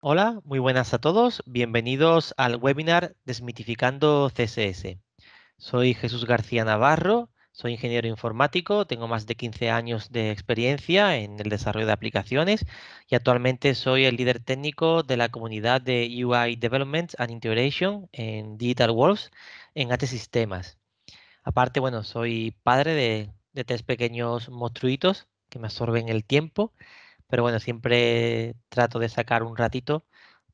Hola, muy buenas a todos. Bienvenidos al webinar Desmitificando CSS. Soy Jesús García Navarro, soy ingeniero informático, tengo más de 15 años de experiencia en el desarrollo de aplicaciones y actualmente soy el líder técnico de la comunidad de UI Development and Integration en Digital Worlds en at Sistemas. Aparte, bueno, soy padre de, de tres pequeños monstruitos que me absorben el tiempo pero bueno, siempre trato de sacar un ratito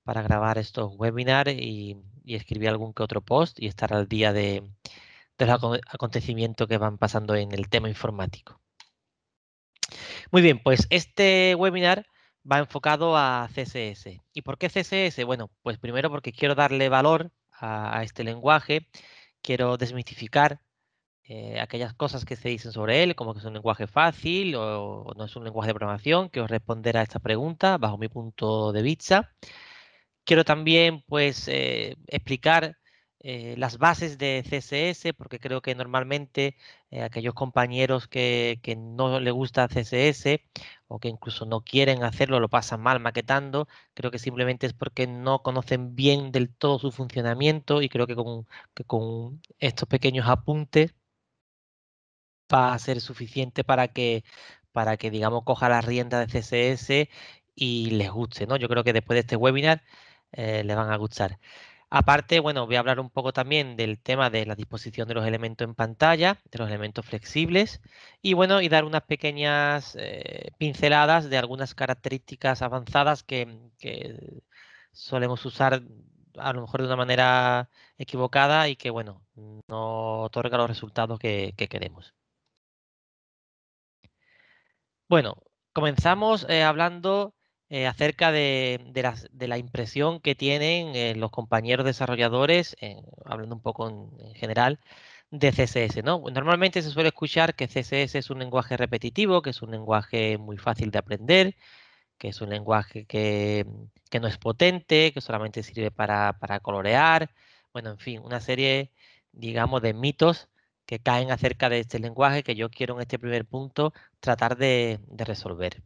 para grabar estos webinars y, escribir algún que otro post y estar al día de, acontecimiento los acontecimientos que van pasando en el tema informático. Muy bien, pues este webinar va enfocado a CSS. ¿Y por qué CSS? Bueno, pues primero porque quiero darle valor a, a este lenguaje, quiero desmitificar eh, aquellas cosas que se dicen sobre él, como que es un lenguaje fácil o, no es un lenguaje de programación, quiero responder a esta pregunta bajo mi punto de vista. Quiero también pues eh, explicar eh, las bases de CSS, porque creo que normalmente aquellos compañeros que, que, no le gusta CSS o que incluso no quieren hacerlo, lo pasan mal maquetando, creo que simplemente es porque no conocen bien del todo su funcionamiento y creo que con, que con estos pequeños apuntes va a ser suficiente para que, para que digamos, coja la rienda de CSS y les guste, ¿no? Yo creo que después de este webinar eh, les van a gustar. Aparte, bueno, voy a hablar un poco también del tema de la disposición de los elementos en pantalla, de los elementos flexibles y bueno, y dar unas pequeñas eh, pinceladas de algunas características avanzadas que, solemos usar a lo mejor de una manera equivocada y que bueno, no otorga los resultados que queremos. Bueno, comenzamos eh, hablando eh, acerca de, la impresión que tienen eh, los compañeros desarrolladores, hablando un poco en, general, de CSS. Pues, normalmente se suele escuchar que CSS es un lenguaje repetitivo, que es un lenguaje muy fácil de aprender, que es un lenguaje que, no es potente, que solamente sirve para colorear, bueno, en fin, una serie, digamos, de mitos que caen acerca de este lenguaje que yo quiero en este primer punto tratar de, resolver resolver.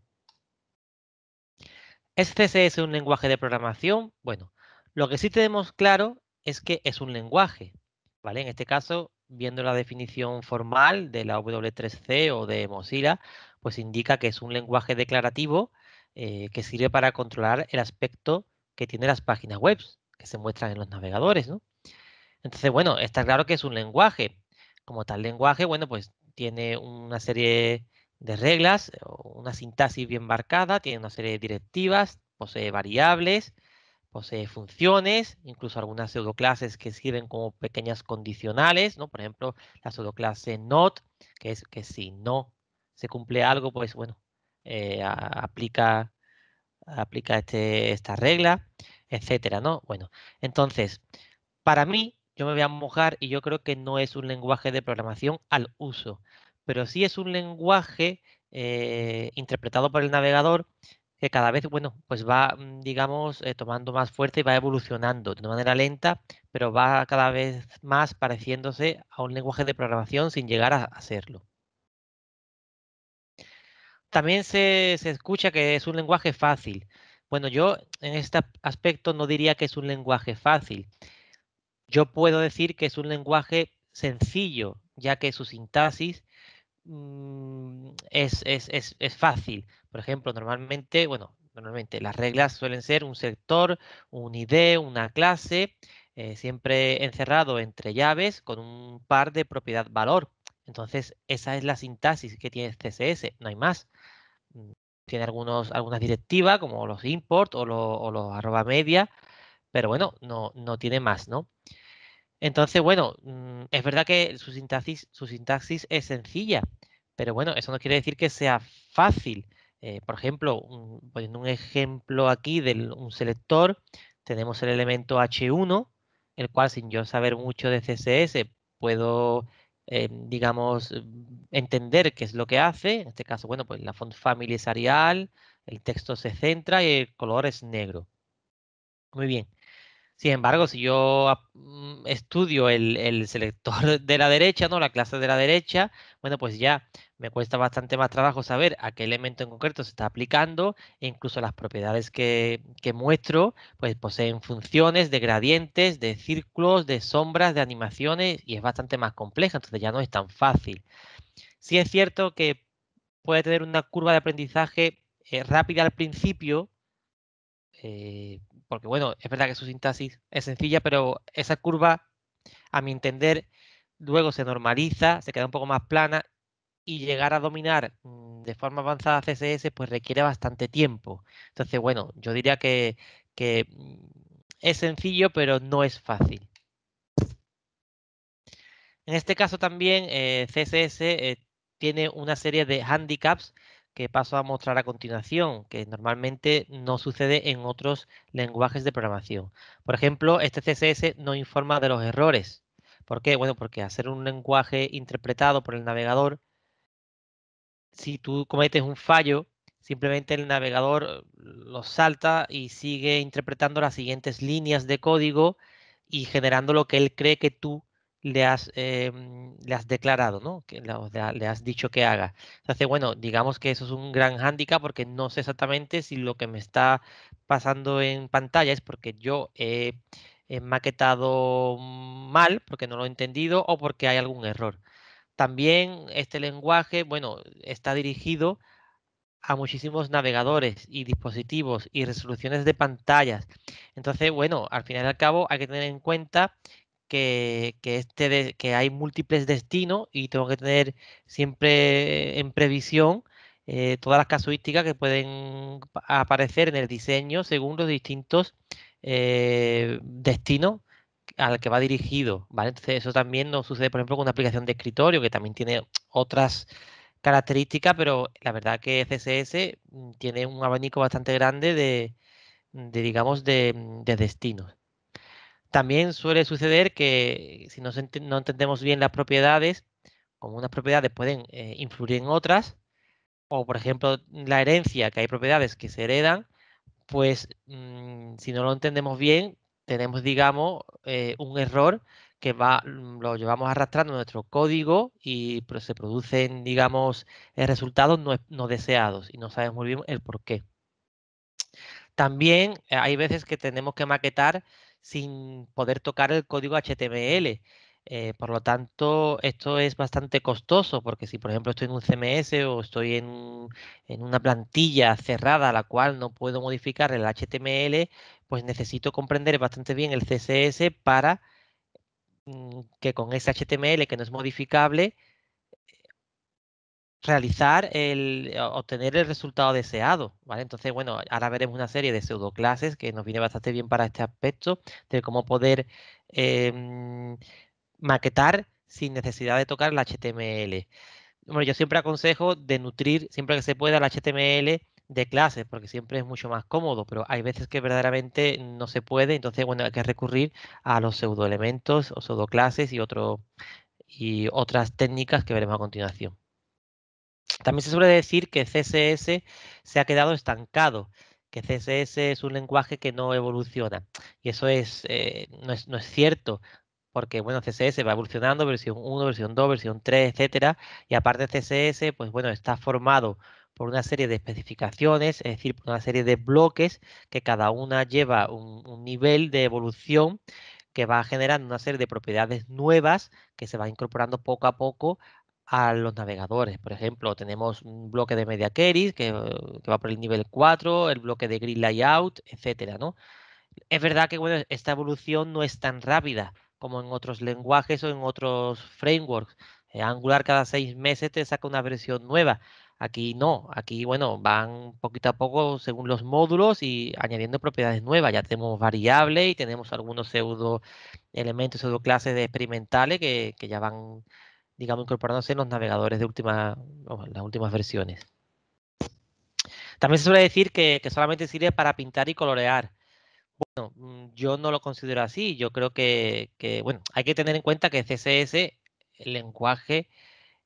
¿Es CSS un lenguaje de programación? Bueno, lo que sí tenemos claro es que es un lenguaje, ¿vale? En este caso, viendo la definición formal de la W3C o de Mozilla, pues indica que es un lenguaje declarativo eh, que sirve para controlar el aspecto que tienen las páginas web que se muestran en los navegadores, Entonces, bueno, está claro que es un lenguaje, como tal lenguaje, bueno, pues tiene una serie de reglas, una sintaxis bien marcada, tiene una serie de directivas, posee variables, posee funciones, incluso algunas pseudoclases que sirven como pequeñas condicionales, ¿no? Por ejemplo, la pseudoclase not, que es que si no se cumple algo, pues bueno, eh, aplica, aplica este, esta regla, etcétera, ¿no? Bueno, entonces, para mí, yo me voy a mojar y yo creo que no es un lenguaje de programación al uso, pero sí es un lenguaje eh, interpretado por el navegador que cada vez, bueno, pues va, mm, digamos, eh, tomando más fuerza y va evolucionando de una manera lenta, pero va cada vez más pareciéndose a un lenguaje de programación sin llegar a hacerlo. También se, se escucha que es un lenguaje fácil. Bueno, yo en este aspecto no diría que es un lenguaje fácil yo puedo decir que es un lenguaje sencillo, ya que su sintaxis mm, es, fácil. Por ejemplo, normalmente, bueno, normalmente las reglas suelen ser un sector, un ID, una clase, eh, siempre encerrado entre llaves con un par de propiedad valor. Entonces, esa es la sintaxis que tiene CSS, no hay más. Mm, tiene algunos, algunas directivas como los import o, o los arroba media pero bueno, no, no tiene más, ¿no? Entonces, bueno, mm, es verdad que su sintaxis, su sintaxis es sencilla, pero bueno, eso no quiere decir que sea fácil. Eh, por ejemplo, poniendo un ejemplo aquí de un selector, tenemos el elemento H1, el cual sin yo saber mucho de CSS puedo, eh, digamos, entender qué es lo que hace. En este caso, bueno, pues la font family es Arial, el texto se centra y el color es negro. Muy bien. Sin embargo, si yo mm, estudio el, selector de la derecha, ¿no? La clase de la derecha, bueno, pues ya me cuesta bastante más trabajo saber a qué elemento en concreto se está aplicando, e incluso las propiedades que, muestro, pues poseen funciones de gradientes, de círculos, de sombras, de animaciones, y es bastante más compleja, entonces ya no es tan fácil. Si es cierto que puede tener una curva de aprendizaje eh, rápida al principio, eh, porque bueno, es verdad que su sintaxis es sencilla, pero esa curva, a mi entender, luego se normaliza, se queda un poco más plana y llegar a dominar mm, de forma avanzada CSS pues requiere bastante tiempo. Entonces, bueno, yo diría que, mm, es sencillo, pero no es fácil. En este caso también eh, CSS eh, tiene una serie de handicaps que paso a mostrar a continuación, que normalmente no sucede en otros lenguajes de programación. Por ejemplo, este CSS no informa de los errores. ¿Por qué? Bueno, porque hacer un lenguaje interpretado por el navegador, si tú cometes un fallo, simplemente el navegador lo salta y sigue interpretando las siguientes líneas de código y generando lo que él cree que tú Em, le has, declarado, ¿no? Que le, has dicho que haga. Entonces, bueno, digamos que eso es un gran hándicap porque no sé exactamente si lo que me está pasando en pantalla es porque yo he, maquetado mal, porque no lo he entendido o porque hay algún error. También este lenguaje, bueno, está dirigido a muchísimos navegadores y dispositivos y resoluciones de pantallas. Entonces, bueno, al final y al cabo hay que tener en cuenta que, este que hay múltiples destinos y tengo que tener siempre en previsión eh, todas las casuísticas que pueden aparecer en el diseño según los distintos eh, destinos al que va dirigido. ¿vale? Entonces, eso también nos sucede, por ejemplo, con una aplicación de escritorio que también tiene otras características, pero la verdad que CSS mm, tiene un abanico bastante grande de, de digamos, de, de destinos. También suele suceder que si no, entendemos bien las propiedades, como unas propiedades pueden eh, influir en otras, o por ejemplo la herencia, que hay propiedades que se heredan, pues mm, si no lo entendemos bien, tenemos, digamos, eh, un error que mm, lo llevamos arrastrando nuestro código y pues, se producen, digamos, eh, resultados no, no, deseados y no sabemos muy bien el por qué. También hay veces que tenemos que maquetar sin poder tocar el código HTML. Eh, por lo tanto, esto es bastante costoso porque si, por ejemplo, estoy en un CMS o estoy en, en una plantilla cerrada a la cual no puedo modificar el HTML, pues necesito comprender bastante bien el CSS para mm, que con ese HTML que no es modificable realizar el eh, obtener el resultado deseado, ¿vale? Entonces, bueno, ahora veremos una serie de pseudo clases que nos viene bastante bien para este aspecto de cómo poder em, maquetar sin necesidad de tocar el HTML. Bueno, yo siempre aconsejo de nutrir siempre que se pueda el HTML de clases, porque siempre es mucho más cómodo, pero hay veces que verdaderamente no se puede, entonces, bueno, hay que recurrir a los pseudo elementos o pseudoclases y, otro, y otras técnicas que veremos a continuación. También se suele decir que CSS se ha quedado estancado, que CSS es un lenguaje que no evoluciona. Y eso es, eh, no, es cierto porque bueno, CSS va evolucionando, versión 1, versión 2, versión 3, etcétera, y aparte CSS, pues bueno, está formado por una serie de especificaciones, es decir, por una serie de bloques que cada una lleva un, un nivel de evolución que va generando una serie de propiedades nuevas que se va incorporando poco a poco a los navegadores. Por ejemplo, tenemos un bloque de media queries que, eh, va por el nivel 4, el bloque de grid layout, etcétera, ¿no? Es verdad que bueno, esta evolución no es tan rápida como en otros lenguajes o en otros frameworks. Eh, Angular cada seis meses te saca una versión nueva. Aquí no, aquí bueno, van poquito a poco según los módulos y añadiendo propiedades nuevas. Ya tenemos variable y tenemos algunos pseudo elementos, pseudo clases de experimentales que, que ya van digamos, incorporándose en los navegadores de última, las últimas versiones. También se suele decir que, solamente sirve para pintar y colorear. Bueno, mm, yo no lo considero así. Yo creo que, bueno, hay que tener en cuenta que CSS, el lenguaje,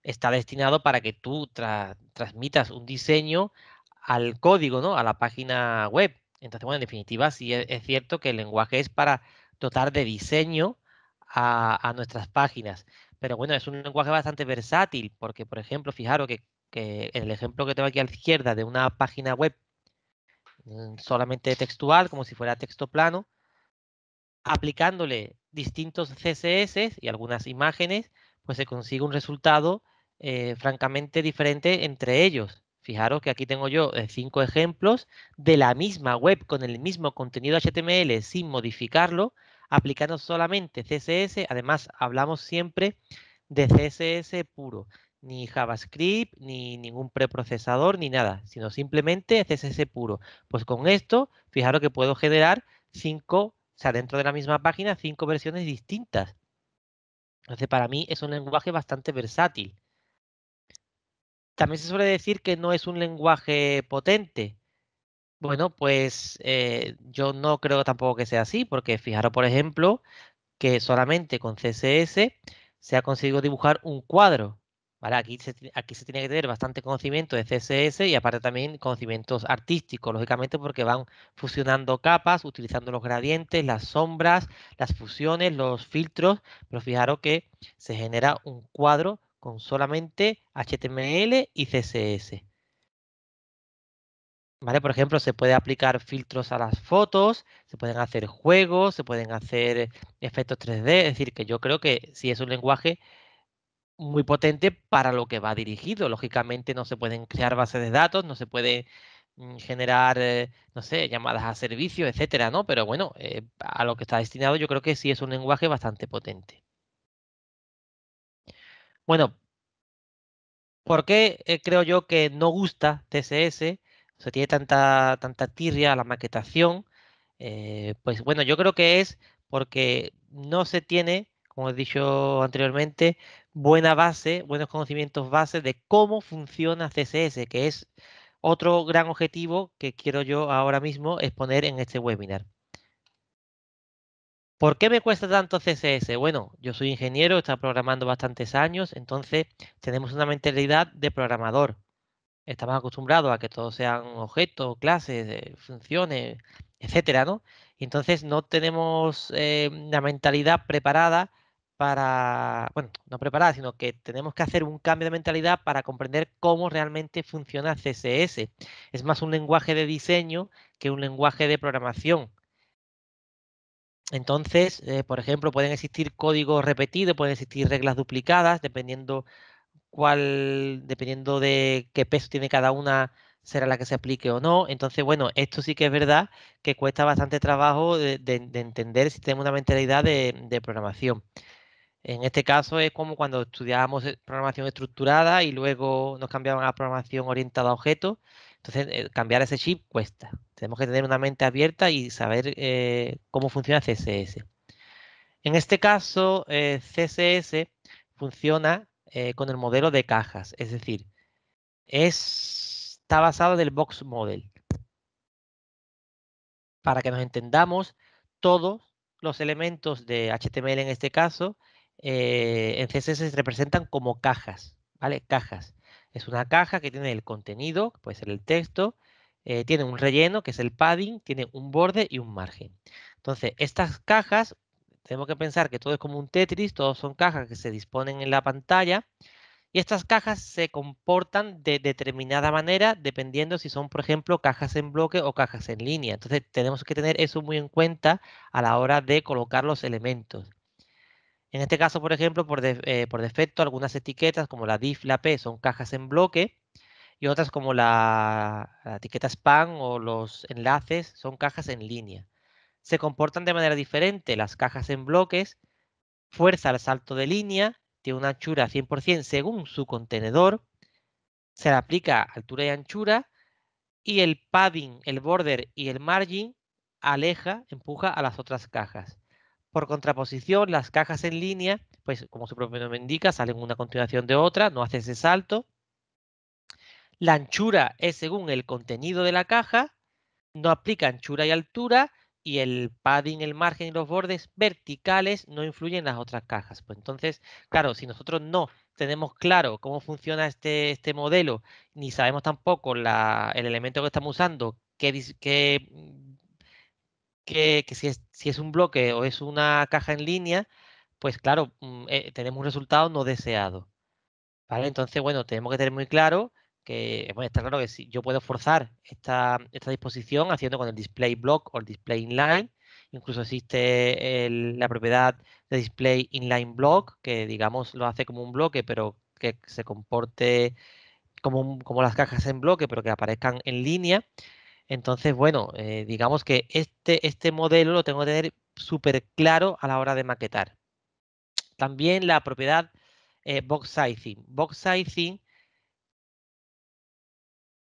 está destinado para que tú transmitas un diseño al código, ¿no? A la página web. Entonces, bueno, en definitiva, sí es, cierto que el lenguaje es para dotar de diseño a nuestras páginas pero bueno, es un lenguaje bastante versátil, porque, por ejemplo, fijaros que, en el ejemplo que tengo aquí a la izquierda de una página web mm, solamente textual, como si fuera texto plano, aplicándole distintos CSS y algunas imágenes, pues se consigue un resultado eh, francamente diferente entre ellos. Fijaros que aquí tengo yo eh, cinco ejemplos de la misma web con el mismo contenido HTML sin modificarlo aplicando solamente CSS. Además, hablamos siempre de CSS puro, ni JavaScript, ni ningún preprocesador, ni nada, sino simplemente CSS puro. Pues con esto, fijaros que puedo generar cinco, o sea, dentro de la misma página, cinco versiones distintas. Entonces, para mí es un lenguaje bastante versátil. También se suele decir que no es un lenguaje potente, bueno, pues eh, yo no creo tampoco que sea así, porque fijaros, por ejemplo, que solamente con CSS se ha conseguido dibujar un cuadro. Aquí, aquí se tiene que tener bastante conocimiento de CSS y aparte también conocimientos artísticos, lógicamente, porque van fusionando capas, utilizando los gradientes, las sombras, las fusiones, los filtros, pero fijaros que se genera un cuadro con solamente HTML y CSS. Por ejemplo, se puede aplicar filtros a las fotos, se pueden hacer juegos, se pueden hacer efectos 3D. Es decir, que yo creo que sí es un lenguaje muy potente para lo que va dirigido. Lógicamente no se pueden crear bases de datos, no se puede mm, generar, eh, no sé, llamadas a servicio, etcétera, ¿no? Pero bueno, eh, a lo que está destinado yo creo que sí es un lenguaje bastante potente. Bueno, ¿por qué eh, creo yo que no gusta CSS? ¿Se tiene tanta, tanta tirria a la maquetación. Eh, pues bueno, yo creo que es porque no se tiene, como he dicho anteriormente, buena base, buenos conocimientos base de cómo funciona CSS, que es otro gran objetivo que quiero yo ahora mismo exponer en este webinar. ¿Por qué me cuesta tanto CSS? Bueno, yo soy ingeniero, he estado programando bastantes años, entonces tenemos una mentalidad de programador estamos acostumbrados a que todos sean objetos, clases, eh, funciones, etcétera, ¿no? Entonces no tenemos eh, la mentalidad preparada para, bueno, no preparada, sino que tenemos que hacer un cambio de mentalidad para comprender cómo realmente funciona CSS. Es más un lenguaje de diseño que un lenguaje de programación. Entonces, eh, por ejemplo, pueden existir códigos repetidos, pueden existir reglas duplicadas, dependiendo cuál, dependiendo de qué peso tiene cada una, será la que se aplique o no. Entonces, bueno, esto sí que es verdad que cuesta bastante trabajo de, entender si tenemos una mentalidad de, programación. En este caso es como cuando estudiábamos eh, programación estructurada y luego nos cambiaban a programación orientada a objetos. Entonces, eh, cambiar ese chip cuesta. Tenemos que tener una mente abierta y saber eh, cómo funciona CSS. En este caso, CSS funciona eh, con el modelo de cajas. Es decir, está basado del box model. Para que nos entendamos, todos los elementos de HTML en este caso eh, en CSS se representan como cajas, ¿vale? Cajas. Es una caja que tiene el contenido, puede ser el texto, eh, tiene un relleno, que es el padding, tiene un borde y un margen. Entonces, estas cajas tenemos que pensar que todo es como un Tetris, todos son cajas que se disponen en la pantalla y estas cajas se comportan de determinada manera dependiendo si son, por ejemplo, cajas en bloque o cajas en línea. Entonces tenemos que tener eso muy en cuenta a la hora de colocar los elementos. En este caso, por ejemplo, por, eh, defecto, algunas etiquetas como la div, la p son cajas en bloque y otras como la, la etiqueta span o los enlaces son cajas en línea se comportan de manera diferente. Las cajas en bloques, fuerza al salto de línea, tiene una anchura 100% según su contenedor, se le aplica altura y anchura, y el padding, el border y el margin aleja, empuja a las otras cajas. Por contraposición, las cajas en línea, pues como su propio nombre indica, salen una continuación de otra, no hace ese salto. La anchura es según el contenido de la caja, no aplica anchura y altura y el padding, el margen y los bordes verticales no influyen en las otras cajas. Pues entonces, claro, si nosotros no tenemos claro cómo funciona este, este modelo, ni sabemos tampoco el elemento que estamos usando, mm, que, si, es, si es un bloque o es una caja en línea, pues claro, mm, eh, tenemos un resultado no deseado. ¿vale? Entonces, bueno, tenemos que tener muy claro que eh, está claro que si yo puedo forzar esta, disposición haciendo con el display block o el display inline, incluso existe la propiedad de display inline block, que digamos lo hace como un bloque, pero que se comporte como, las cajas en bloque, pero que aparezcan en línea. Entonces, bueno, eh, digamos que este, este modelo lo tengo que tener súper claro a la hora de maquetar. También la propiedad eh, box sizing. Box sizing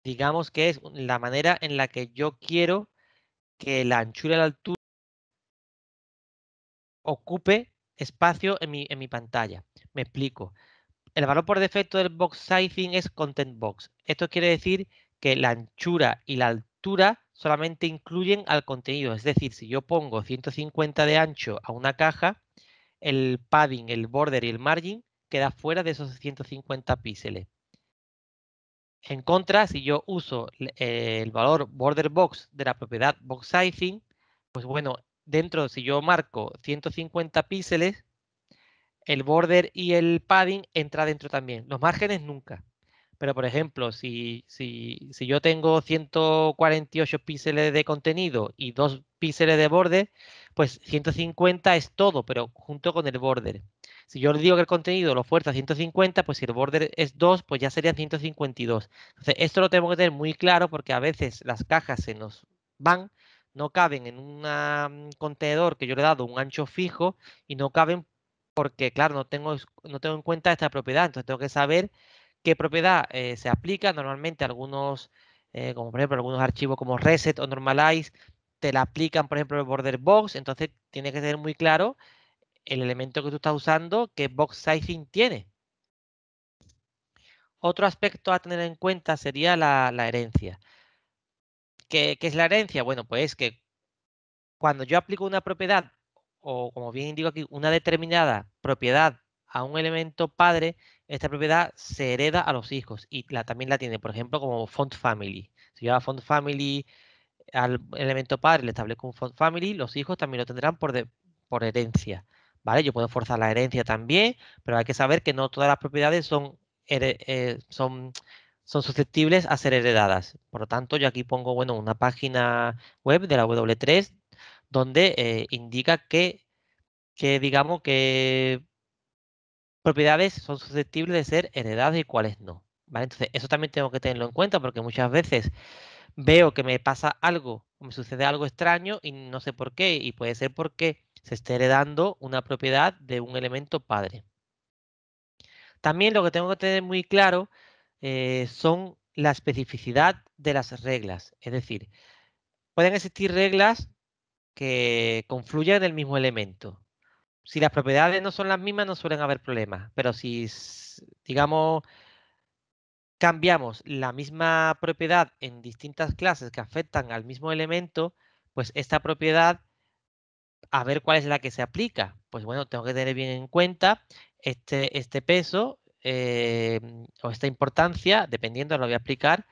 digamos que es la manera en la que yo quiero que la anchura y la altura ocupe espacio en mi, en mi pantalla. Me explico. El valor por defecto del box sizing es content box. Esto quiere decir que la anchura y la altura solamente incluyen al contenido. Es decir, si yo pongo 150 de ancho a una caja, el padding, el border y el margin queda fuera de esos 150 píxeles. En contra, si yo uso eh, el valor border box de la propiedad box sizing, pues bueno, dentro, si yo marco 150 píxeles, el border y el padding entra dentro también. Los márgenes nunca. Pero, por ejemplo, si, si, si yo tengo 148 píxeles de contenido y 2 píxeles de borde, pues 150 es todo, pero junto con el border. Si yo le digo que el contenido lo fuerza a 150, pues si el border es 2, pues ya serían 152. Entonces, esto lo tengo que tener muy claro porque a veces las cajas se nos van, no caben en un mm, contenedor que yo le he dado un ancho fijo y no caben porque, claro, no tengo, no tengo en cuenta esta propiedad. Entonces, tengo que saber qué propiedad eh, se aplica. Normalmente algunos, eh, como por ejemplo algunos archivos como Reset o Normalize, te la aplican, por ejemplo, el border box. Entonces, tiene que ser muy claro el elemento que tú estás usando, qué box sizing tiene. Otro aspecto a tener en cuenta sería la, herencia. ¿Qué, es la herencia? Bueno, pues que cuando yo aplico una propiedad, o como bien indico aquí, una determinada propiedad a un elemento padre, esta propiedad se hereda a los hijos y la, también la tiene, por ejemplo, como font family. Si yo a font family al elemento padre le establezco un font family, los hijos también lo tendrán por herencia. ¿vale? Yo puedo forzar la herencia también, pero hay que saber que no todas las propiedades son, eh, son, son susceptibles a ser heredadas. Por lo tanto, yo aquí pongo, bueno, una página web de la W3 donde eh, indica que, digamos, que propiedades son susceptibles de ser heredadas y cuáles no. ¿vale? Entonces, eso también tengo que tenerlo en cuenta porque muchas veces veo que me pasa algo me sucede algo extraño y no sé por qué. Y puede ser porque se esté heredando una propiedad de un elemento padre. También lo que tengo que tener muy claro eh, son la especificidad de las reglas. Es decir, pueden existir reglas que confluyan en el mismo elemento. Si las propiedades no son las mismas, no suelen haber problemas. Pero si, digamos, cambiamos la misma propiedad en distintas clases que afectan al mismo elemento, pues esta propiedad a ver cuál es la que se aplica. Pues bueno, tengo que tener bien en cuenta este, este peso eh, o esta importancia, dependiendo lo voy a aplicar,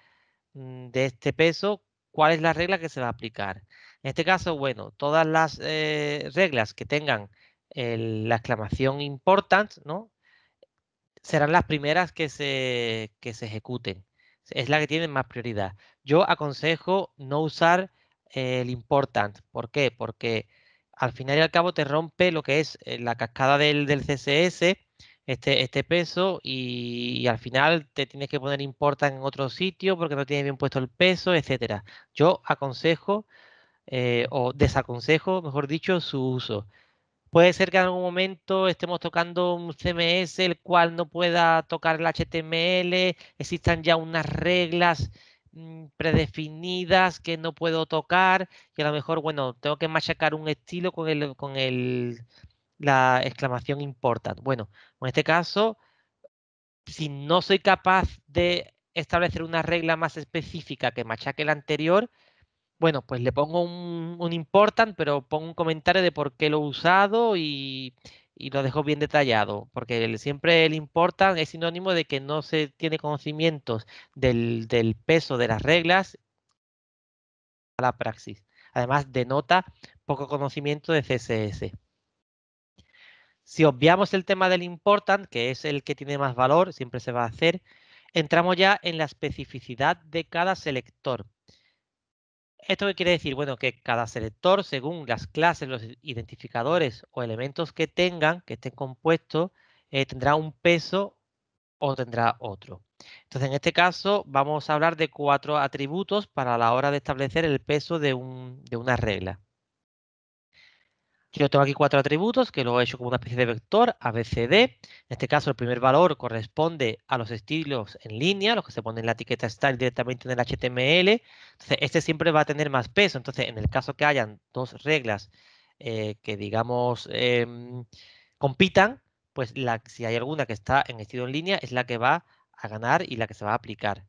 mm, de este peso, cuál es la regla que se va a aplicar. En este caso, bueno, todas las eh, reglas que tengan la exclamación important, ¿no? Serán las primeras que se, que se ejecuten. Es la que tiene más prioridad. Yo aconsejo no usar el important. ¿Por qué? Porque al final y al cabo te rompe lo que es eh, la cascada del, CSS, este, este peso, y, al final te tienes que poner importa en otro sitio porque no tienes bien puesto el peso, etcétera. Yo aconsejo eh, o desaconsejo, mejor dicho, su uso. Puede ser que en algún momento estemos tocando un CMS el cual no pueda tocar el HTML, existan ya unas reglas Mm, predefinidas que no puedo tocar y a lo mejor, bueno, tengo que machacar un estilo con, el, con el, la exclamación important. Bueno, en este caso, si no soy capaz de establecer una regla más específica que machaque la anterior, bueno, pues le pongo un, un important, pero pongo un comentario de por qué lo he usado y, y lo dejo bien detallado, porque siempre el important es sinónimo de que no se tiene conocimientos del, del peso de las reglas a la praxis. Además, denota poco conocimiento de CSS. Si obviamos el tema del important, que es el que tiene más valor, siempre se va a hacer, entramos ya en la especificidad de cada selector. ¿Esto qué quiere decir? Bueno, que cada selector, según las clases, los identificadores o elementos que tengan, que estén compuestos, eh, tendrá un peso o tendrá otro. Entonces, en este caso, vamos a hablar de cuatro atributos para la hora de establecer el peso de una regla. Yo tengo aquí cuatro atributos que lo he hecho como una especie de vector ABCD. En este caso, el primer valor corresponde a los estilos en línea, los que se ponen en la etiqueta style directamente en el HTML. Entonces, este siempre va a tener más peso. Entonces, en el caso que hayan dos reglas eh, que, digamos, em, compitan, pues si hay alguna que está en estilo en línea, es la que va a ganar y la que se va a aplicar.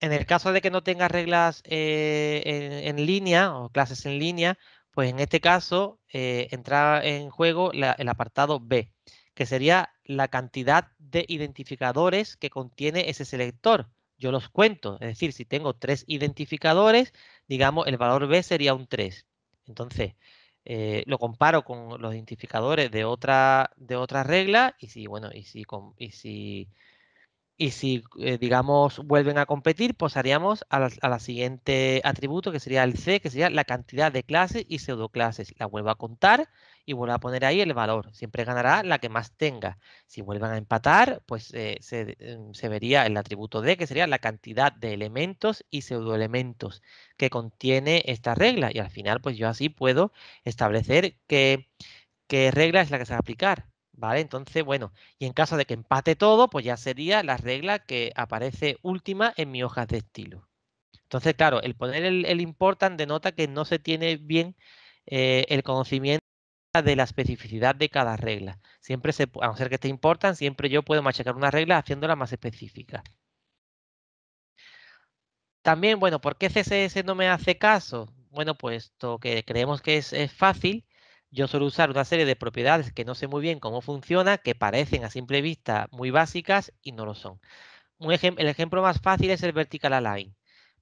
En el caso de que no tenga reglas eh, en línea o clases en línea, pues en este caso eh, entra en juego el apartado B, que sería la cantidad de identificadores que contiene ese selector. Yo los cuento, es decir, si tengo tres identificadores, digamos, el valor B sería un 3. Entonces, eh, lo comparo con los identificadores de otra, de otra regla y si, bueno, y si, y si y si, eh, digamos, vuelven a competir, pues a a la, siguiente atributo, que sería el C, que sería la cantidad de clases y pseudoclases. La vuelvo a contar y vuelvo a poner ahí el valor. Siempre ganará la que más tenga. Si vuelvan a empatar, pues eh, em, se, vería el atributo D, que sería la cantidad de elementos y pseudoelementos que contiene esta regla. Y al final, pues yo así puedo establecer qué regla es la que se va a aplicar. ¿Vale? Entonces, bueno, y en caso de que empate todo, pues ya sería la regla que aparece última en mi hoja de estilo. Entonces, claro, el poner el, el important denota que no se tiene bien eh, el conocimiento de la especificidad de cada regla. Siempre se, a no ser que te importan, siempre yo puedo machacar una regla haciéndola más específica. También, bueno, ¿por qué CSS no me hace caso? Bueno, puesto que creemos que es fácil, yo suelo usar una serie de propiedades que no sé muy bien cómo funciona, que parecen a simple vista muy básicas y no lo son. el ejemplo más fácil es el vertical align.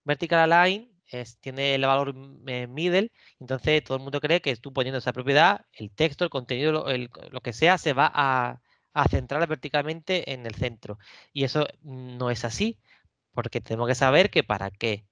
Vertical align es, tiene el valor eh, middle, entonces todo el mundo cree que tú poniendo esa propiedad, el texto, el contenido, lo, que sea, se va a, centrar verticalmente en el centro. Y eso no es así, porque tenemos que saber que para qué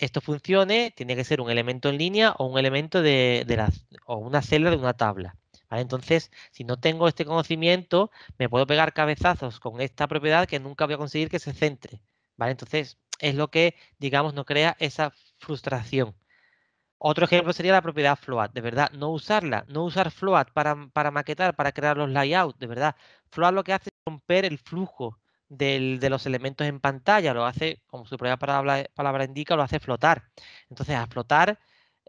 esto funcione, tiene que ser un elemento en línea o un elemento de, la, o una celda de una tabla. ¿vale? Entonces, si no tengo este conocimiento, me puedo pegar cabezazos con esta propiedad que nunca voy a conseguir que se centre. ¿vale? Entonces, es lo que, digamos, no crea esa frustración. Otro ejemplo sería la propiedad float, de verdad, no usarla, no usar float para, para maquetar, para crear los layouts, de verdad. Float lo que hace es romper el flujo del, de los elementos en pantalla, lo hace, como su propia palabra, palabra indica, lo hace flotar. Entonces, a flotar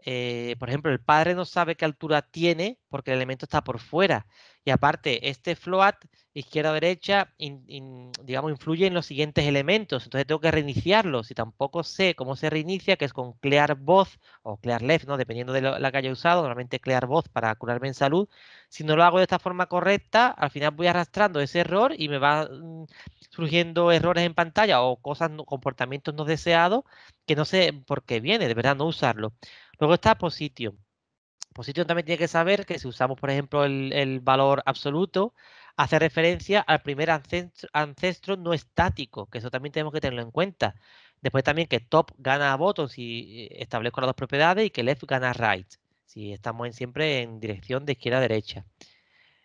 eh, por ejemplo, el padre no sabe qué altura tiene porque el elemento está por fuera. Y aparte, este float izquierda-derecha, digamos, influye en los siguientes elementos. Entonces tengo que reiniciarlo. Si tampoco sé cómo se reinicia, que es con clear voz o clear left, ¿no? dependiendo de la que haya usado, normalmente clear voz para curarme en salud. Si no lo hago de esta forma correcta, al final voy arrastrando ese error y me va mm, surgiendo errores en pantalla o cosas, comportamientos no deseados que no sé por qué viene, de verdad, no usarlo. Luego está Position. Position también tiene que saber que si usamos, por ejemplo, el, valor absoluto, hace referencia al primer ancestro, ancestro, no estático, que eso también tenemos que tenerlo en cuenta. Después también que top gana a bottom si eh, establezco las dos propiedades y que left gana right, si estamos siempre en dirección de izquierda a derecha.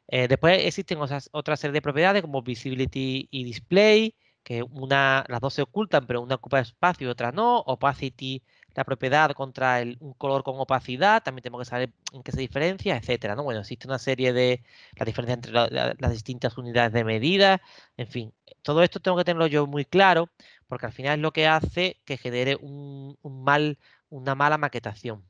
Eh, después existen otras, otra serie de propiedades como visibility y display, que una, las dos se ocultan, pero una ocupa espacio y otra no, opacity la propiedad contra el, un color con opacidad, también tengo que saber en qué se diferencia, etcétera, ¿no? Bueno, existe una serie de la diferencias entre las distintas unidades de medida, en fin, todo esto tengo que tenerlo yo muy claro, porque al final es lo que hace que genere un mal, una mala maquetación.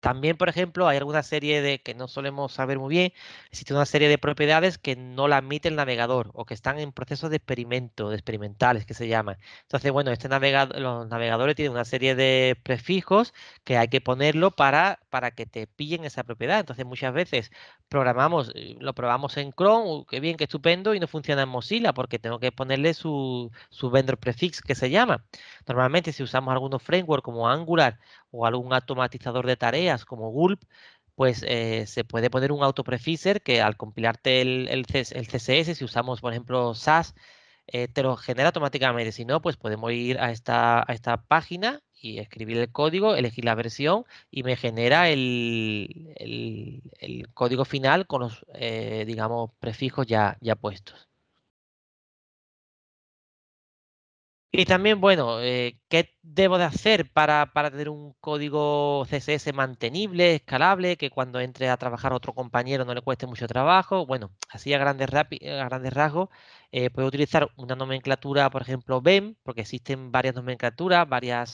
También, por ejemplo, hay alguna serie de que no solemos saber muy bien, existe una serie de propiedades que no la admite el navegador o que están en proceso de experimento, de experimentales que se llaman. Entonces, bueno, este navegador, los navegadores tienen una serie de prefijos que hay que ponerlo para, para que te pillen esa propiedad. Entonces, muchas veces programamos, eh, lo probamos en Chrome, qué bien, qué estupendo, y no funciona en Mozilla porque tengo que ponerle su, su vendor prefix que se llama. Normalmente, si usamos algunos framework como Angular o algún automatizador de tareas como Gulp, pues eh, se puede poner un autoprefixer que al compilarte el, el, CSS, si usamos por ejemplo SAS, eh, te lo genera automáticamente. Si no, pues podemos ir a esta, a esta página y escribir el código, elegir la versión y me genera el, código final con los, eh, digamos, prefijos ya, ya puestos. Y también, bueno, eh, ¿qué debo de hacer para, tener un código CSS mantenible, escalable, que cuando entre a trabajar otro compañero no le cueste mucho trabajo? Bueno, así a grandes, grandes rasgos, eh, puedo utilizar una nomenclatura, por ejemplo, BEM, porque existen varias nomenclaturas, varias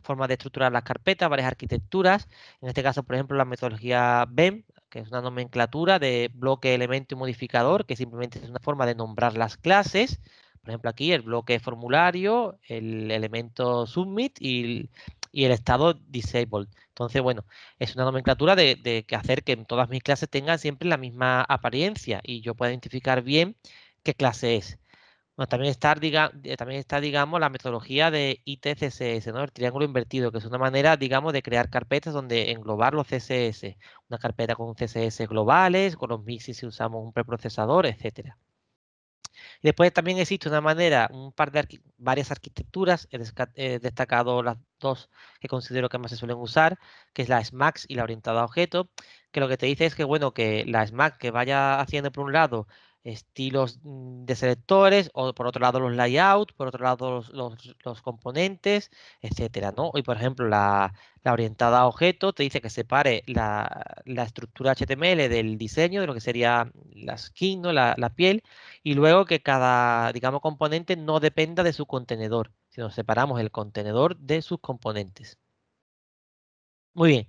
formas de estructurar las carpetas, varias arquitecturas. En este caso, por ejemplo, la metodología BEM, que es una nomenclatura de bloque, elemento y modificador, que simplemente es una forma de nombrar las clases. Por ejemplo, aquí el bloque formulario, el elemento submit y, el estado disabled. Entonces, bueno, es una nomenclatura de, de, hacer que todas mis clases tengan siempre la misma apariencia y yo pueda identificar bien qué clase es. también está, diga, eh, también está, digamos, la metodología de ITCSS, El triángulo invertido, que es una manera, digamos, de crear carpetas donde englobar los CSS. Una carpeta con CSS globales, con los mixes si usamos un preprocesador, etcétera después también existe una manera, un par de varias arquitecturas, he, destacado las dos que considero que más se suelen usar, que es la SMAX y la orientada a objeto, que lo que te dice es que, bueno, que la smac que vaya haciendo por un lado estilos mm, de selectores, o por otro lado los layouts, por otro lado los, los, componentes, etcétera, ¿no? Y por ejemplo, la, la, orientada a objeto te dice que separe la, la, estructura HTML del diseño, de lo que sería la skin, ¿no? la, la, piel, y luego que cada, digamos, componente no dependa de su contenedor, sino separamos el contenedor de sus componentes. Muy bien,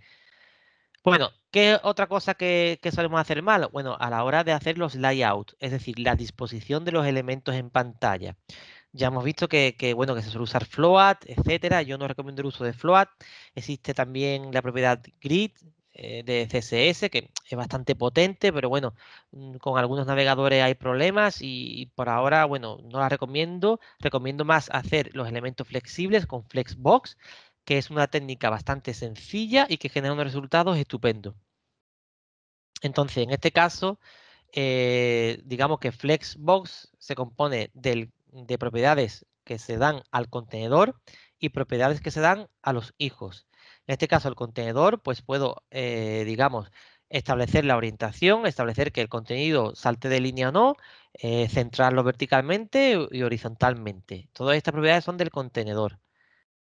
bueno, ¿qué otra cosa que, solemos hacer mal? Bueno, a la hora de hacer los layouts, es decir, la disposición de los elementos en pantalla. Ya hemos visto que, bueno, que se suele usar float, etcétera. Yo no recomiendo el uso de float. Existe también la propiedad grid eh, de CSS, que es bastante potente, pero bueno, mm, con algunos navegadores hay problemas y por ahora, bueno, no la recomiendo. Recomiendo más hacer los elementos flexibles con Flexbox, que es una técnica bastante sencilla y que genera unos resultados estupendos. Entonces, en este caso, eh, digamos que Flexbox se compone de propiedades que se dan al contenedor y propiedades que se dan a los hijos. En este caso, el contenedor, pues puedo, eh, digamos, establecer la orientación, establecer que el contenido salte de línea o no, eh, centrarlo verticalmente y horizontalmente. Todas estas propiedades son del contenedor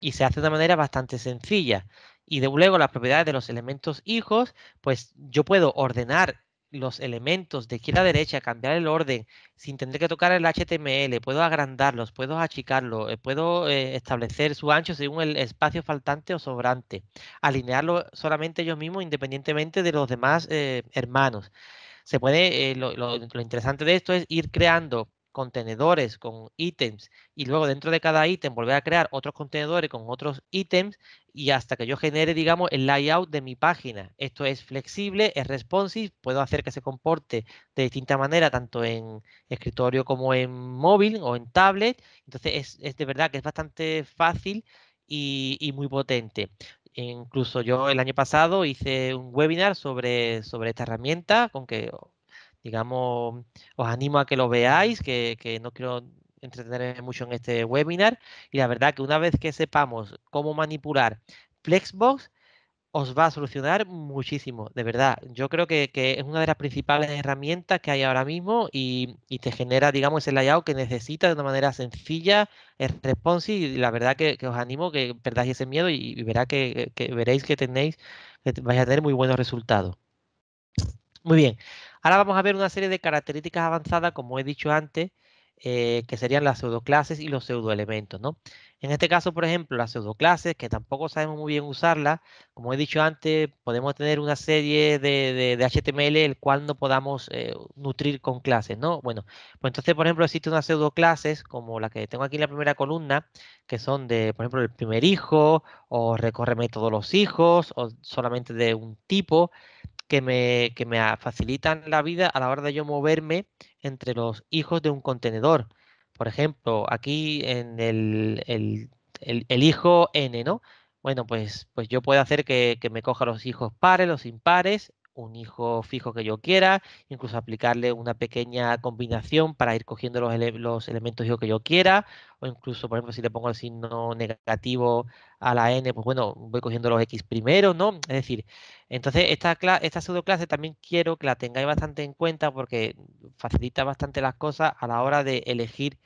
y se hace de una manera bastante sencilla. Y de luego las propiedades de los elementos hijos, pues yo puedo ordenar los elementos de izquierda a derecha, cambiar el orden sin tener que tocar el HTML, puedo agrandarlos, puedo achicarlos, eh, puedo eh, establecer su ancho según el espacio faltante o sobrante, alinearlo solamente yo mismo independientemente de los demás eh, hermanos. Se puede, lo interesante de esto es ir creando contenedores con ítems y luego dentro de cada ítem volver a crear otros contenedores con otros ítems y hasta que yo genere, digamos, el layout de mi página. Esto es flexible, es responsive, puedo hacer que se comporte de distinta manera tanto en escritorio como en móvil o en tablet. Entonces es, de verdad que es bastante fácil y, y muy potente incluso yo el año pasado hice un webinar sobre, sobre esta herramienta, con que digamos, os animo a que lo veáis, que, no quiero entretenerme mucho en este webinar. Y la verdad que una vez que sepamos cómo manipular Flexbox, os va a solucionar muchísimo, de verdad. Yo creo que, es una de las principales herramientas que hay ahora mismo y, te genera, digamos, ese layout que necesitas de una manera sencilla, es responsive y la verdad que, os animo que perdáis ese miedo y, verá que, que, veréis que tenéis, que vais a tener muy buenos resultados. Muy bien, Ahora vamos a ver una serie de características avanzadas, como he dicho antes, eh, que serían las pseudoclases y los pseudoelementos, ¿no? En este caso, por ejemplo, las pseudoclases, que tampoco sabemos muy bien usarlas, como he dicho antes, podemos tener una serie de, HTML el cual no podamos eh, nutrir con clases, ¿no? Bueno, pues entonces, por ejemplo, existen unas pseudoclases, como la que tengo aquí en la primera columna, que son de, por ejemplo, el primer hijo, o recorre todos los hijos, o solamente de un tipo, que me, que me facilitan la vida a la hora de yo moverme entre los hijos de un contenedor. Por ejemplo, aquí en el, el, el, hijo n, ¿no? Bueno, pues, pues yo puedo hacer que, que, me coja los hijos pares, los impares un hijo fijo que yo quiera, incluso aplicarle una pequeña combinación para ir cogiendo los, elementos los elementos que yo quiera, o incluso, por ejemplo, si le pongo el signo negativo a la n, pues bueno, voy cogiendo los x primero, ¿no? Es decir, entonces esta, esta clase también quiero que la tengáis bastante en cuenta porque facilita bastante las cosas a la hora de elegir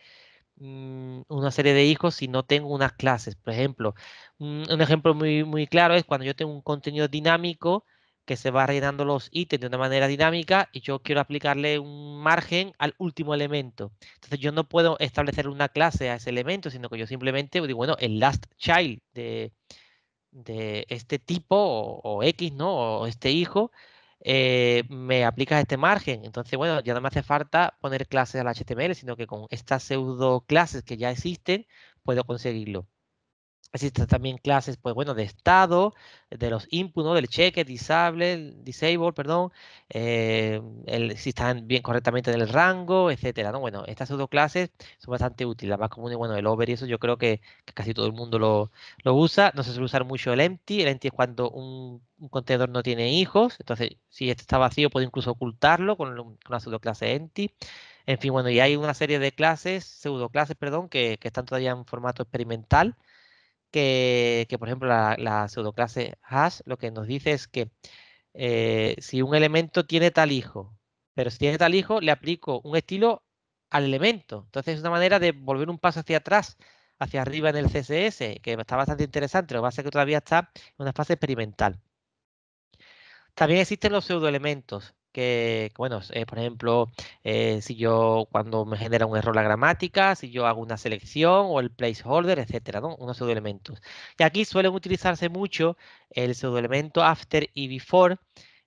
mm, una serie de hijos si no tengo unas clases. Por ejemplo, mm, un ejemplo muy, muy claro es cuando yo tengo un contenido dinámico, que se va rellenando los ítems de una manera dinámica y yo quiero aplicarle un margen al último elemento. Entonces yo no puedo establecer una clase a ese elemento, sino que yo simplemente digo, bueno, el last child de, este tipo o, X, ¿no? O este hijo, eh, me aplica este margen. Entonces, bueno, ya no me hace falta poner clases al HTML, sino que con estas pseudo clases que ya existen, puedo conseguirlo. Existen también clases, pues bueno, de estado, de los inputs, del cheque, disable, disable, perdón, eh, el, si están bien correctamente en el rango, etcétera, Bueno, estas pseudo clases son bastante útiles. la más común bueno, el over y eso yo creo que, casi todo el mundo lo, lo, usa. No se suele usar mucho el empty. El empty es cuando un, contenedor no tiene hijos. Entonces, si este está vacío, puede incluso ocultarlo con, una pseudo clase empty. En fin, bueno, y hay una serie de clases, pseudo clases, perdón, que, que están todavía en formato experimental que, por ejemplo, la, pseudo clase hash lo que nos dice es que eh, si un elemento tiene tal hijo, pero si tiene tal hijo, le aplico un estilo al elemento. Entonces es una manera de volver un paso hacia atrás, hacia arriba en el CSS, que está bastante interesante, lo que pasa es que todavía está en una fase experimental. También existen los pseudoelementos, que, bueno, eh, por ejemplo, eh, si yo cuando me genera un error la gramática, si yo hago una selección o el placeholder, etcétera, Unos pseudoelementos. Y aquí suelen utilizarse mucho el pseudoelemento after y before.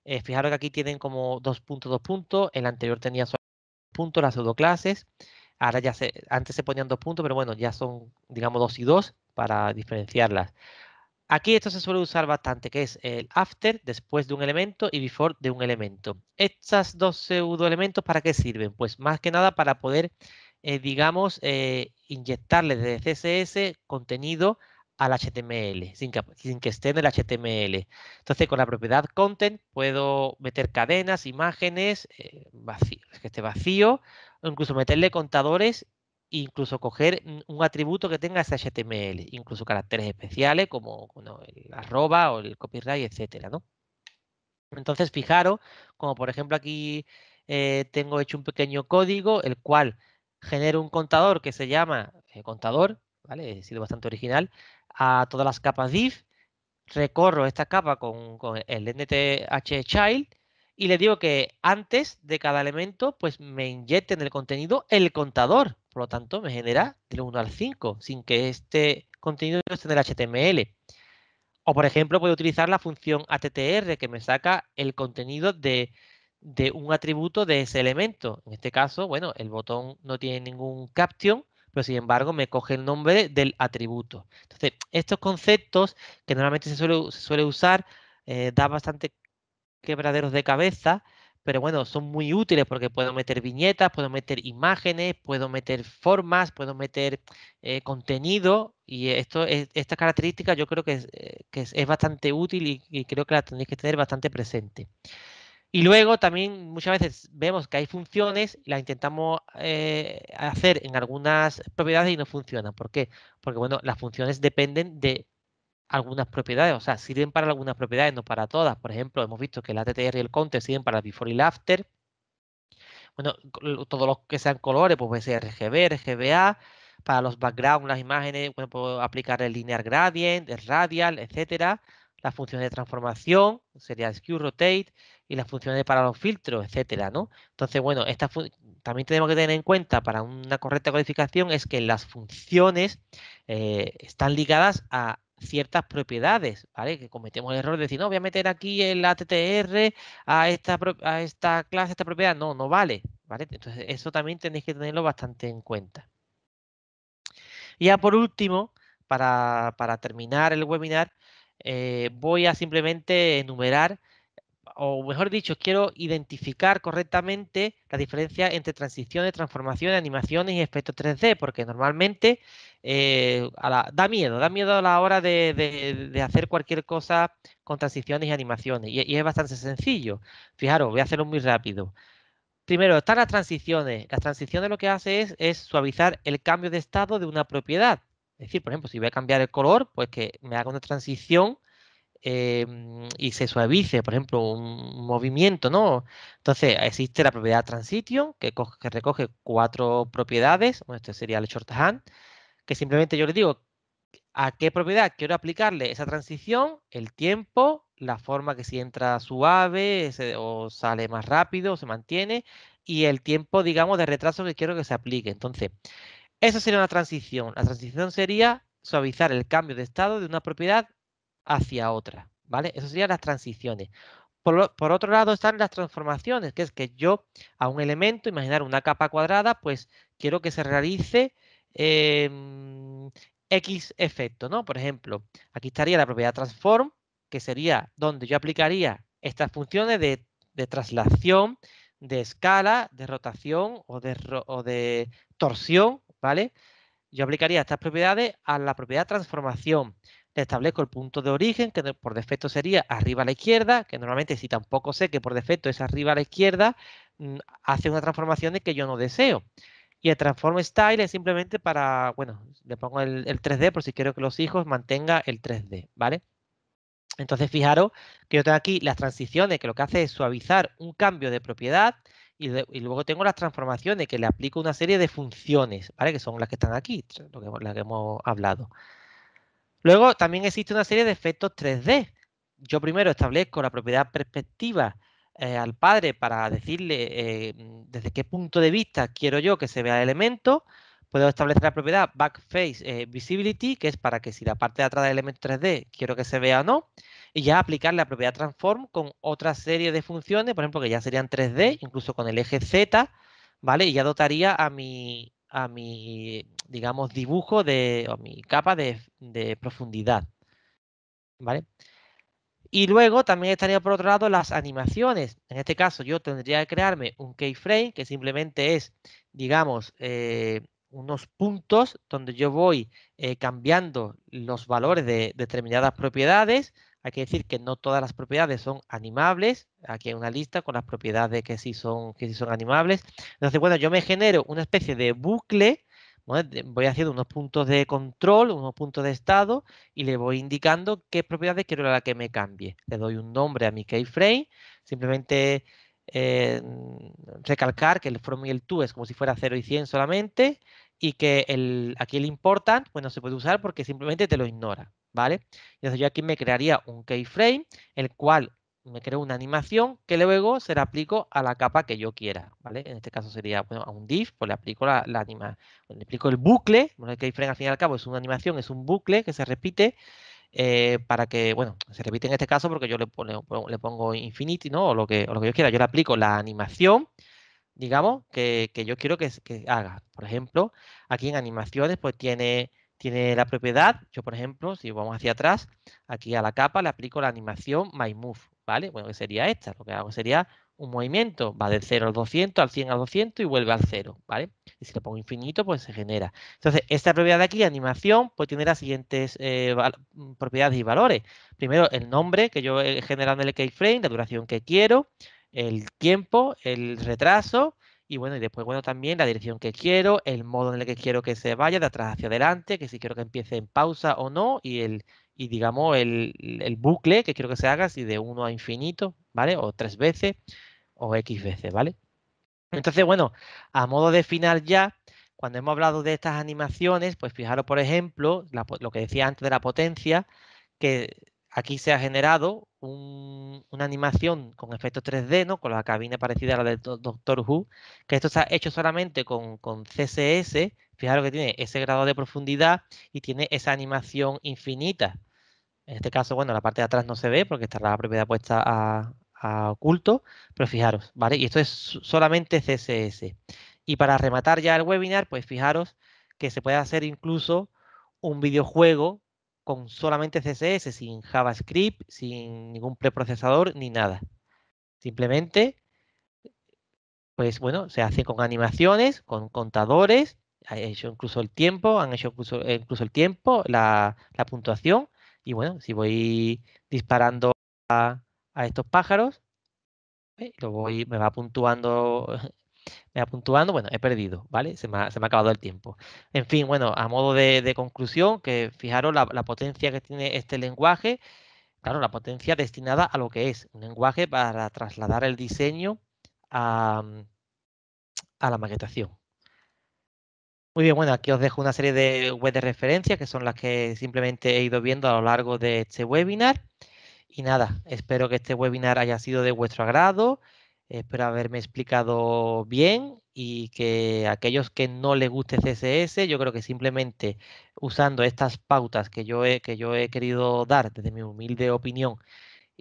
Eh, fijaros que aquí tienen como dos puntos, dos puntos. El anterior tenía solo puntos, las pseudoclases. Ahora ya se, antes se ponían dos puntos, pero bueno, ya son, digamos, dos y dos para diferenciarlas. Aquí esto se suele usar bastante, que es el after después de un elemento y before de un elemento. Estos dos pseudo-elementos, ¿para qué sirven? Pues más que nada para poder, eh, digamos, eh, inyectarle desde CSS contenido al HTML, sin que, sin que esté en el HTML. Entonces, con la propiedad content puedo meter cadenas, imágenes, eh, vacío, que esté vacío, o incluso meterle contadores incluso coger un atributo que tenga ese HTML, incluso caracteres especiales como el arroba o el copyright, etcétera, Entonces, fijaros, como por ejemplo aquí eh, tengo hecho un pequeño código, el cual genera un contador que se llama eh, contador, ¿vale? He sido bastante original, a todas las capas div, recorro esta capa con, con el nth child y le digo que antes de cada elemento, pues me inyecte en el contenido el contador. Por lo tanto, me genera del 1 al 5, sin que este contenido esté en el HTML. O, por ejemplo, puedo utilizar la función attr, que me saca el contenido de, un atributo de ese elemento. En este caso, bueno, el botón no tiene ningún caption, pero sin embargo me coge el nombre del atributo. Entonces, estos conceptos que normalmente se suele, usar, eh, da bastante quebraderos de cabeza, pero bueno, son muy útiles porque puedo meter viñetas, puedo meter imágenes, puedo meter formas, puedo meter eh, contenido y esto, es, esta característica yo creo que es, eh, bastante útil y, creo que la tenéis que tener bastante presente. Y luego también muchas veces vemos que hay funciones, las intentamos eh, hacer en algunas propiedades y no funcionan. ¿Por qué? Porque bueno, las funciones dependen de algunas propiedades, o sea, sirven para algunas propiedades, no para todas. Por ejemplo, hemos visto que la TTR y el counter sirven para el before y el after. Bueno, todos los que sean colores, pues puede ser RGB, RGBA. Para los backgrounds, las imágenes, bueno, puedo aplicar el linear gradient, el radial, etcétera. Las funciones de transformación, sería skew, rotate, y las funciones para los filtros, etcétera, ¿no? Entonces, bueno, esta también tenemos que tener en cuenta para una correcta codificación es que las funciones eh, están ligadas a ciertas propiedades, ¿vale? Que cometemos el error de decir, no, voy a meter aquí el ATTR a esta, a esta clase, esta propiedad. No, no vale, ¿vale? Entonces, eso también tenéis que tenerlo bastante en cuenta. Y ya por último, para, para terminar el webinar, eh, voy a simplemente enumerar, o mejor dicho, quiero identificar correctamente la diferencia entre transiciones, transformaciones, animaciones y efectos 3D, porque normalmente eh, da miedo, da miedo a la hora de, hacer cualquier cosa con transiciones y animaciones. Y, es bastante sencillo. Fijaros, voy a hacerlo muy rápido. Primero, están las transiciones. Las transiciones lo que hace es, suavizar el cambio de estado de una propiedad. Es decir, por ejemplo, si voy a cambiar el color, pues que me haga una transición eh, y se suavice, por ejemplo, un movimiento, ¿no? Entonces, existe la propiedad transition, que, recoge cuatro propiedades. Bueno, este sería el shorthand que simplemente yo le digo a qué propiedad quiero aplicarle esa transición, el tiempo, la forma que si entra suave o sale más rápido o se mantiene y el tiempo, digamos, de retraso que quiero que se aplique. Entonces, eso sería una transición. La transición sería suavizar el cambio de estado de una propiedad hacia otra, ¿vale? Eso serían las transiciones. Por, por otro lado están las transformaciones, que es que yo a un elemento, imaginar una capa cuadrada, pues quiero que se realice Em, X efecto, ¿no? Por ejemplo, aquí estaría la propiedad transform, que sería donde yo aplicaría estas funciones de, traslación, de escala, de rotación o de, torsión, ¿vale? Yo aplicaría estas propiedades a la propiedad transformación. Le establezco el punto de origen, que por defecto sería arriba a la izquierda, que normalmente si tampoco sé que por defecto es arriba a la izquierda, mm, hace una transformación de que yo no deseo. Y el Transform Style es simplemente para, bueno, le pongo el, 3D por si quiero que los hijos mantenga el 3D, ¿vale? Entonces, fijaros que yo tengo aquí las transiciones, que lo que hace es suavizar un cambio de propiedad y, luego tengo las transformaciones, que le aplico una serie de funciones, ¿vale? Que son las que están aquí, lo que, las que hemos hablado. Luego, también existe una serie de efectos 3D. Yo primero establezco la propiedad perspectiva, eh, al padre para decirle eh, mm, desde qué punto de vista quiero yo que se vea el elemento. Puedo establecer la propiedad backface eh, visibility, que es para que si la parte de atrás del elemento 3D quiero que se vea o no, y ya aplicar la propiedad transform con otra serie de funciones, por ejemplo, que ya serían 3D, incluso con el eje Z, ¿vale? Y ya dotaría a mi, a mi digamos, dibujo de, o mi capa de, de profundidad, ¿vale? Y luego también estaría por otro lado las animaciones. En este caso yo tendría que crearme un keyframe que simplemente es, digamos, eh, unos puntos donde yo voy eh, cambiando los valores de determinadas propiedades. Hay que decir que no todas las propiedades son animables. Aquí hay una lista con las propiedades que sí son, que sí son animables. Entonces, bueno, yo me genero una especie de bucle voy haciendo unos puntos de control, unos puntos de estado y le voy indicando qué propiedades quiero la que me cambie. Le doy un nombre a mi keyframe, simplemente eh, mm, recalcar que el from y el to es como si fuera 0 y 100 solamente y que aquí el important pues no se puede usar porque simplemente te lo ignora, ¿vale? Entonces yo aquí me crearía un keyframe, el cual me creo una animación que luego se la aplico a la capa que yo quiera, ¿vale? En este caso sería, a un div, pues le aplico la, anima, pues le aplico el bucle, que al fin y al cabo es una animación, es un bucle que se repite eh, para que, bueno, se repite en este caso porque yo le, le pongo infinity, ¿no? O lo, que, yo quiera, yo le aplico la animación, digamos, que, yo quiero que, que haga. Por ejemplo, aquí en animaciones, pues tiene tiene la propiedad, yo por ejemplo, si vamos hacia atrás, aquí a la capa le aplico la animación MyMove, ¿vale? Bueno, que sería esta, lo que hago sería un movimiento, va del 0 al 200, al 100 al 200 y vuelve al 0, ¿vale? Y si lo pongo infinito, pues se genera. Entonces, esta propiedad de aquí, animación, pues tiene las siguientes eh, mm, propiedades y valores. Primero, el nombre que yo he generado en el keyframe, la duración que quiero, el tiempo, el retraso, y bueno, y después, bueno, también la dirección que quiero, el modo en el que quiero que se vaya, de atrás hacia adelante, que si quiero que empiece en pausa o no, y el, y digamos, el, el bucle que quiero que se haga, si de uno a infinito, ¿vale? O tres veces, o X veces, ¿vale? Entonces, bueno, a modo de final ya, cuando hemos hablado de estas animaciones, pues fijaros, por ejemplo, lo que decía antes de la potencia, que Aquí se ha generado una animación con efectos 3D, ¿no? con la cabina parecida a la del Doctor Who, que esto se ha hecho solamente con, CSS. Fijaros que tiene ese grado de profundidad y tiene esa animación infinita. En este caso, bueno, la parte de atrás no se ve porque está la propiedad puesta a oculto, pero fijaros, ¿vale? Y esto es solamente CSS. Y para rematar ya el webinar, pues fijaros que se puede hacer incluso un videojuego con solamente CSS, sin JavaScript, sin ningún preprocesador ni nada. Simplemente, pues bueno, se hace con animaciones, con contadores, han hecho incluso el tiempo, han hecho incluso, eh, el tiempo, la, puntuación. Y bueno, si voy disparando a, estos pájaros, eh, lo voy, me va puntuando me apuntuando, puntuando, bueno, he perdido, ¿vale? Se me ha, acabado el tiempo. En fin, bueno, a modo de, conclusión, que fijaros la, potencia que tiene este lenguaje, claro, la potencia destinada a lo que es un lenguaje para trasladar el diseño a, mm, la maquetación. Muy bien, bueno, aquí os dejo una serie de web de referencias que son las que simplemente he ido viendo a lo largo de este webinar. Y nada, espero que este webinar haya sido de vuestro agrado. Espero haberme explicado bien y que aquellos que no les guste CSS, yo creo que simplemente usando estas pautas que yo he, que yo he querido dar desde mi humilde opinión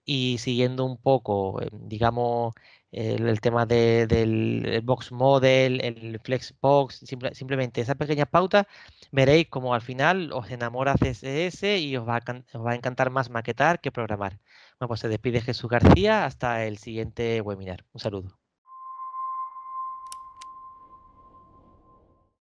y siguiendo un poco, eh, digamos, el, tema del box model, el flexbox, simplemente esas pequeñas pautas, veréis como al final os enamora CSS y os os va a encantar más maquetar que programar. Bueno, pues se despide Jesús García hasta el siguiente webinar. Un saludo.